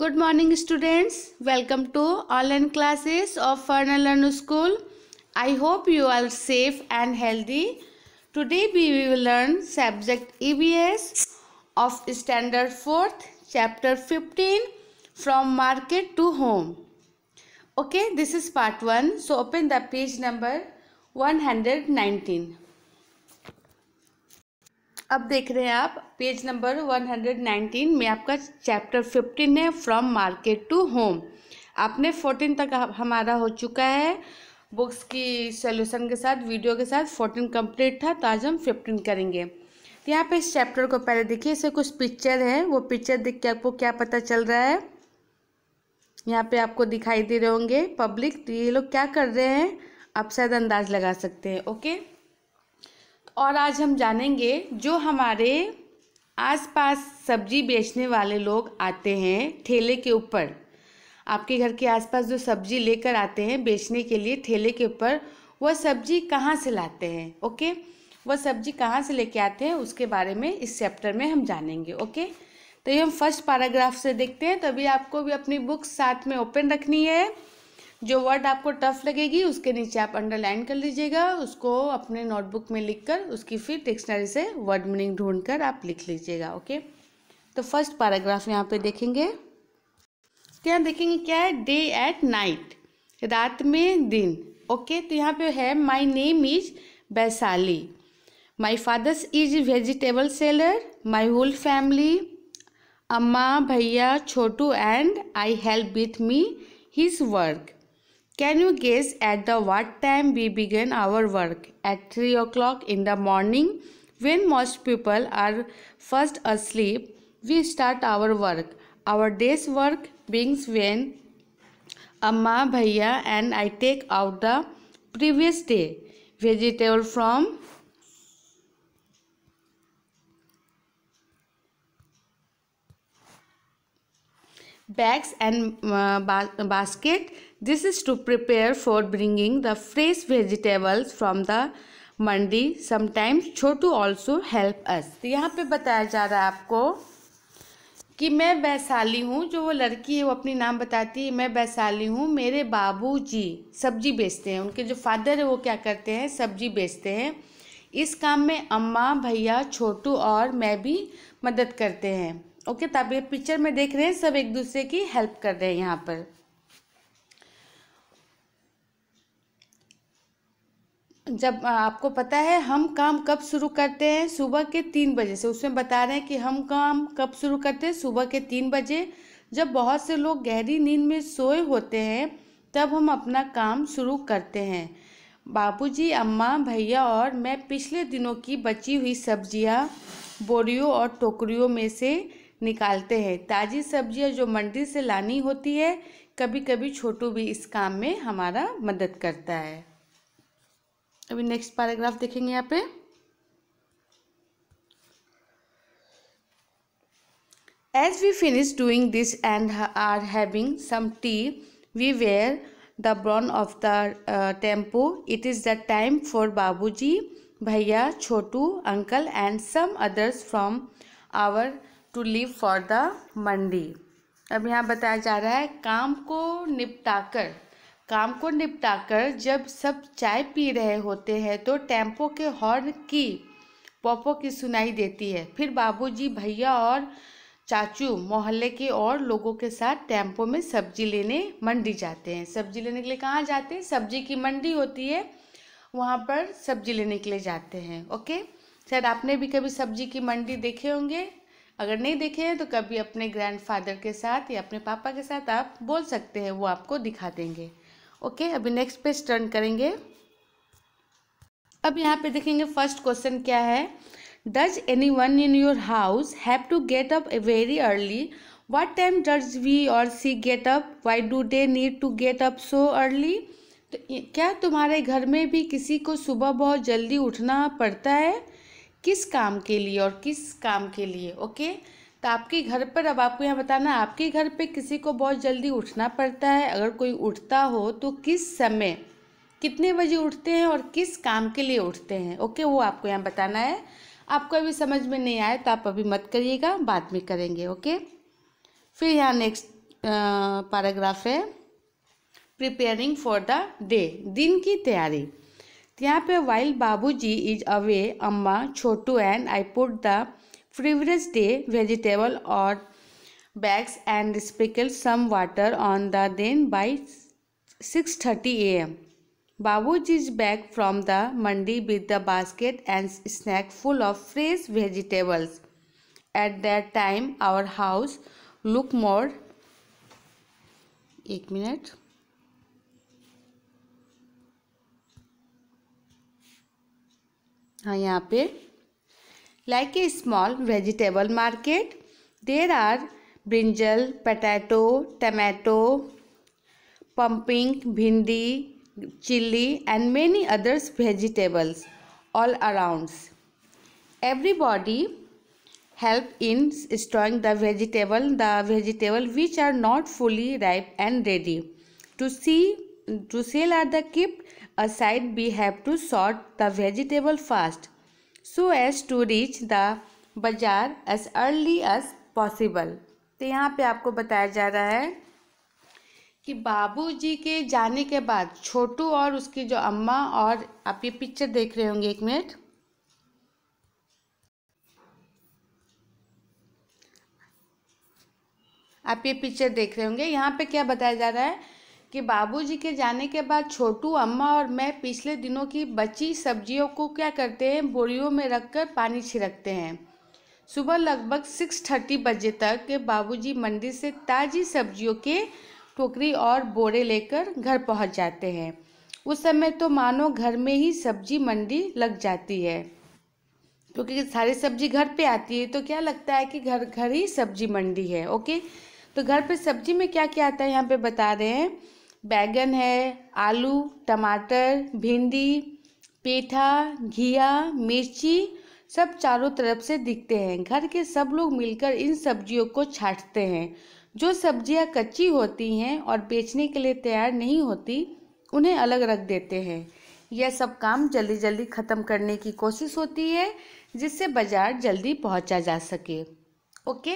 Good morning students. Welcome to online classes of Fernal School. I hope you are safe and healthy. Today we will learn subject EBS of Standard 4th chapter 15 from market to home. Okay, this is part 1. So open the page number 119. अब देख रहे हैं आप page number 119 में आपका chapter 15 है from market to home आपने 14 तक हमारा हो चुका है बुक्स की सोल्यूशन के साथ वीडियो के साथ 14 कंप्लीट था तो आज हम 15 करेंगे तो यहाँ पे इस चैप्टर को पहले देखिए इसे कुछ पिक्चर है वो पिक्चर देख के आपको क्या पता चल रहा है यहाँ पे आपको दिखाई दे रहे होंगे पब्लिक तो ये लोग क्या कर रहे हैं आप शायद अंदाज लगा सकते हैं ओके और आज हम जानेंगे जो हमारे आसपास सब्जी बेचने वाले लोग आते हैं ठेले के ऊपर आपके घर के आसपास जो सब्जी लेकर आते हैं बेचने के लिए ठेले के ऊपर वह सब्जी कहाँ से लाते हैं ओके वह सब्जी कहाँ से लेके आते हैं उसके बारे में इस चैप्टर में हम जानेंगे ओके तो ये हम फर्स्ट पैराग्राफ से देखते हैं तभी आपको भी अपनी बुक्स साथ में ओपन रखनी है जो वर्ड आपको टफ लगेगी उसके नीचे आप अंडरलाइन कर लीजिएगा उसको अपने नोटबुक में लिखकर उसकी फिर डिक्शनरी से वर्ड मीनिंग ढूंढकर आप लिख लीजिएगा ओके तो फर्स्ट पैराग्राफ यहाँ पे देखेंगे तो यहाँ देखेंगे क्या है डे एट नाइट रात में दिन ओके तो यहाँ पे है my name is Vaishali my father's is vegetable seller my whole family Amma Bhaiya Chhotu and I help with me his work Can you guess at the what time we begin our work? At 3 o'clock in the morning, when most people are first asleep, we start our work. Our day's work begins when Amma, Bhaiya and I take out the previous day vegetable from bags and uh, ba basket this is to prepare for bringing the fresh vegetables from the mandi sometimes Chhotu also help us तो यहाँ पे बताया जा रहा है आपको कि मैं वैशाली हूँ जो वो लड़की है वो अपनी नाम बताती है मैं वैशाली हूँ मेरे बाबू जी सब्जी बेचते हैं उनके जो फादर है वो क्या करते हैं सब्जी बेचते हैं इस काम में अम्मा भैया छोटू और मैं भी मदद करते हैं ओके तब तो ये पिक्चर में देख रहे हैं सब एक दूसरे की हेल्प कर रहे हैं यहाँ पर जब आपको पता है हम काम कब शुरू करते हैं सुबह के तीन बजे से उसमें बता रहे हैं कि हम काम कब शुरू करते हैं सुबह के तीन बजे जब बहुत से लोग गहरी नींद में सोए होते हैं तब हम अपना काम शुरू करते हैं बाबूजी, अम्मा भैया और मैं पिछले दिनों की बची हुई सब्जियां बोरियों और टोकरियों में से निकालते हैं ताज़ी सब्जियां जो मंडी से लानी होती है कभी कभी छोटू भी इस काम में हमारा मदद करता है अभी नेक्स्ट पैराग्राफ देखेंगे यहाँ पे as we finish doing this and are having some tea we where the brown of the tempo it is the time for Babu ji Bhaiya Chhotu uncle and some others from our to leave for the mandi अब यहाँ बताया जा रहा है काम को निपटाकर काम को निपटाकर जब सब चाय पी रहे होते हैं तो टेम्पो के हॉर्न की पोपो की सुनाई देती है फिर बाबूजी भैया और चाचू मोहल्ले के और लोगों के साथ टेम्पो में सब्जी लेने मंडी जाते हैं सब्जी लेने के लिए कहाँ जाते हैं सब्जी की मंडी होती है वहाँ पर सब्जी लेने के लिए जाते हैं ओके शायद आपने भी कभी सब्जी की मंडी देखे होंगे अगर नहीं देखे हैं तो कभी अपने ग्रैंडफादर के साथ या अपने पापा के साथ आप बोल सकते हैं वो आपको दिखा देंगे ओके अभी नेक्स्ट पेज टर्न करेंगे अब यहाँ पे देखेंगे फर्स्ट क्वेश्चन क्या है does any one in your house have to get up very early what time does we और see get up why do they need to get up so early तो क्या तुम्हारे घर में भी किसी को सुबह बहुत जल्दी उठना पड़ता है किस काम के लिए और किस काम के लिए ओके तो आपके घर पर अब आपको यहाँ बताना आपके घर पे किसी को बहुत जल्दी उठना पड़ता है अगर कोई उठता हो तो किस समय कितने बजे उठते हैं और किस काम के लिए उठते हैं ओके वो आपको यहाँ बताना है आपको अभी समझ में नहीं आए तो आप अभी मत करिएगा बाद में करेंगे ओके फिर यहाँ नेक्स्ट पैराग्राफ है प्रिपेयरिंग फॉर द डे दिन की तैयारी तो यहाँ पे वाइल बाबूजी is away Amma Chhotu and I put the Previous day, vegetable or bags and sprinkle some water on the then by 6:30 a.m. Babuji is back from the mandi with the basket and snack full of fresh vegetables. At that time, our house looked more. एक minute हाँ यहाँ पे like a small vegetable market. There are brinjal, potato, tomato, pumpkin, bhindi, chili and many others vegetables all around. Everybody help in storing the vegetable, the vegetable which are not fully ripe and ready. To see to sell at the keep aside we have to sort the vegetable first so as to reach the bazaar as early as possible तो यहाँ पे आपको बताया जा रहा है कि बाबूजी के जाने के बाद छोटू और उसकी जो अम्मा और आप ये पिक्चर देख रहे होंगे एक मिनट आप ये पिक्चर देख रहे होंगे यहाँ पे क्या बताया जा रहा है कि बाबूजी के जाने के बाद छोटू अम्मा और मैं पिछले दिनों की बची सब्जियों को क्या करते हैं बोरियों में रखकर पानी छिड़कते हैं सुबह लगभग सिक्स थर्टी बजे तक बाबूजी मंडी से ताज़ी सब्जियों के टोकरी और बोरे लेकर घर पहुंच जाते हैं उस समय तो मानो घर में ही सब्जी मंडी लग जाती है क्योंकि तो सारी सब्जी घर पे आती है तो क्या लगता है कि घर घर ही सब्जी मंडी है ओके तो घर पे सब्जी में क्या क्या आता है यहाँ पे बता रहे हैं बैगन है आलू टमाटर भिंडी पेठा घिया मिर्ची सब चारों तरफ से दिखते हैं घर के सब लोग मिलकर इन सब्जियों को छाटते हैं जो सब्जियां कच्ची होती हैं और बेचने के लिए तैयार नहीं होती उन्हें अलग रख देते हैं यह सब काम जल्दी जल्दी ख़त्म करने की कोशिश होती है जिससे बाज़ार जल्दी पहुंचा जा सके ओके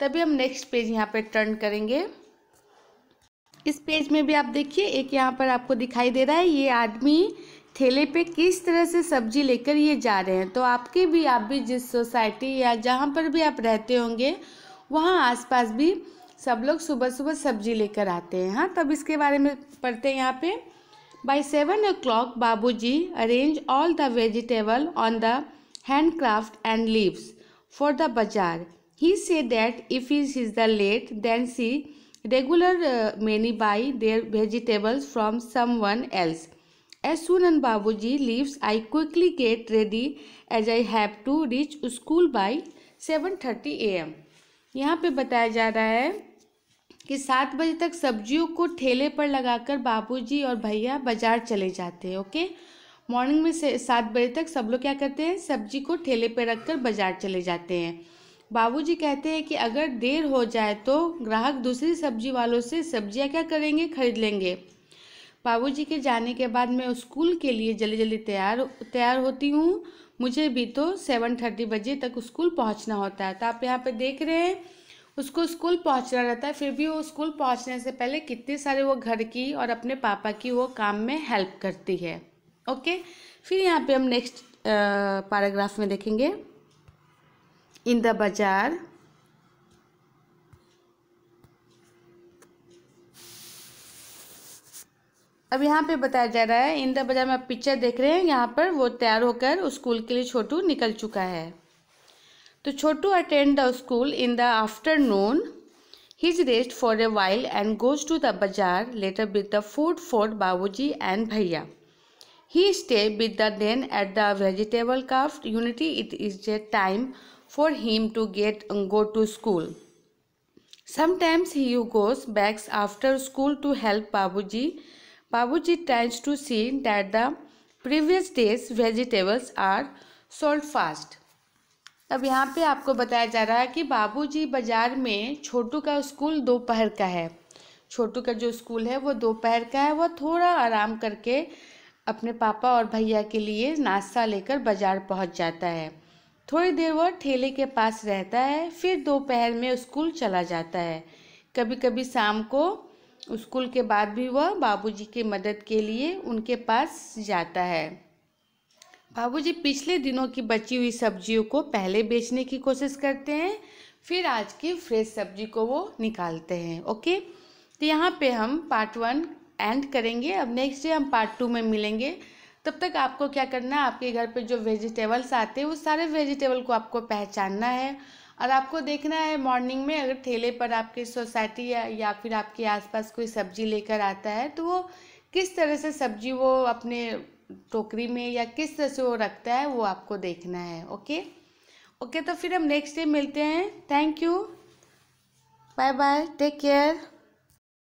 तभी हम नेक्स्ट पेज यहाँ पे टर्न करेंगे इस पेज में भी आप देखिए एक यहाँ पर आपको दिखाई दे रहा है ये आदमी ठेले पे किस तरह से सब्जी लेकर ये जा रहे हैं तो आपके भी आप भी जिस सोसाइटी या जहाँ पर भी आप रहते होंगे वहाँ आसपास भी सब लोग सुबह सुबह सब्जी लेकर आते हैं हाँ तब इसके बारे में पढ़ते हैं यहाँ पे by seven o'clock Babu ji arrange all the vegetable on the handcart and leaves for the bazaar he says that if is is the late then see regular uh, many buy their vegetables from someone else. As soon as Babuji leaves, I quickly get ready as I have to reach school by 7:30 a.m. यहाँ पे बताया जा रहा है कि सात बजे तक सब्जियों को ठेले पर लगाकर बाबूजी और भैया बाजार चले जाते हैं ओके मॉर्निंग में से सात बजे तक सब लोग क्या करते हैं सब्जी को ठेले पर रखकर बाजार चले जाते हैं बाबूजी कहते हैं कि अगर देर हो जाए तो ग्राहक दूसरी सब्जी वालों से सब्जियां क्या करेंगे खरीद लेंगे बाबूजी के जाने के बाद मैं स्कूल के लिए जल्दी जल्दी तैयार तैयार होती हूँ मुझे भी तो सेवन थर्टी बजे तक स्कूल पहुँचना होता है तो आप यहाँ पर देख रहे हैं उसको स्कूल पहुँचना रहता है फिर भी वो स्कूल पहुँचने से पहले कितने सारे वो घर की और अपने पापा की वो काम में हेल्प करती है ओके फिर यहाँ पे हम नेक्स्ट पैराग्राफ में देखेंगे in the bazaar अब यहाँ पे बताया जा रहा है इन द बाजार में आप पिक्चर देख रहे हैं यहाँ पर वो तैयार होकर स्कूल के लिए छोटू निकल चुका है तो Chhotu attend the school in the afternoon his rest for a while and goes to the bazaar later with the food for Babuji and Bhaiya he stay with the then at the vegetable cart unity it is a time for him to get go to school. Sometimes he goes back after school to help Babuji. Babuji tries to see that the previous day's vegetables are sold fast. अब यहाँ पे आपको बताया जा रहा है कि बाबूजी बाज़ार में छोटू का स्कूल दोपहर का है छोटू का जो स्कूल है वो दोपहर का है वो थोड़ा आराम करके अपने पापा और भैया के लिए नाश्ता लेकर बाज़ार पहुँच जाता है थोड़ी देर वह ठेले के पास रहता है फिर दोपहर में स्कूल चला जाता है कभी कभी शाम को स्कूल के बाद भी वह बाबूजी की मदद के लिए उनके पास जाता है बाबूजी पिछले दिनों की बची हुई सब्जियों को पहले बेचने की कोशिश करते हैं फिर आज की फ्रेश सब्जी को वो निकालते हैं ओके तो यहाँ पे हम पार्ट वन एंड करेंगे अब नेक्स्ट डे हम पार्ट टू में मिलेंगे तब तक आपको क्या करना है आपके घर पे जो वेजिटेबल्स आते हैं वो सारे वेजिटेबल को आपको पहचानना है और आपको देखना है मॉर्निंग में अगर ठेले पर आपकी सोसाइटी या, या फिर आपके आसपास कोई सब्जी लेकर आता है तो वो किस तरह से सब्जी वो अपने टोकरी में या किस तरह से वो रखता है वो आपको देखना है ओके ओके तो फिर हम नेक्स्ट डे मिलते हैं thank you bye bye take care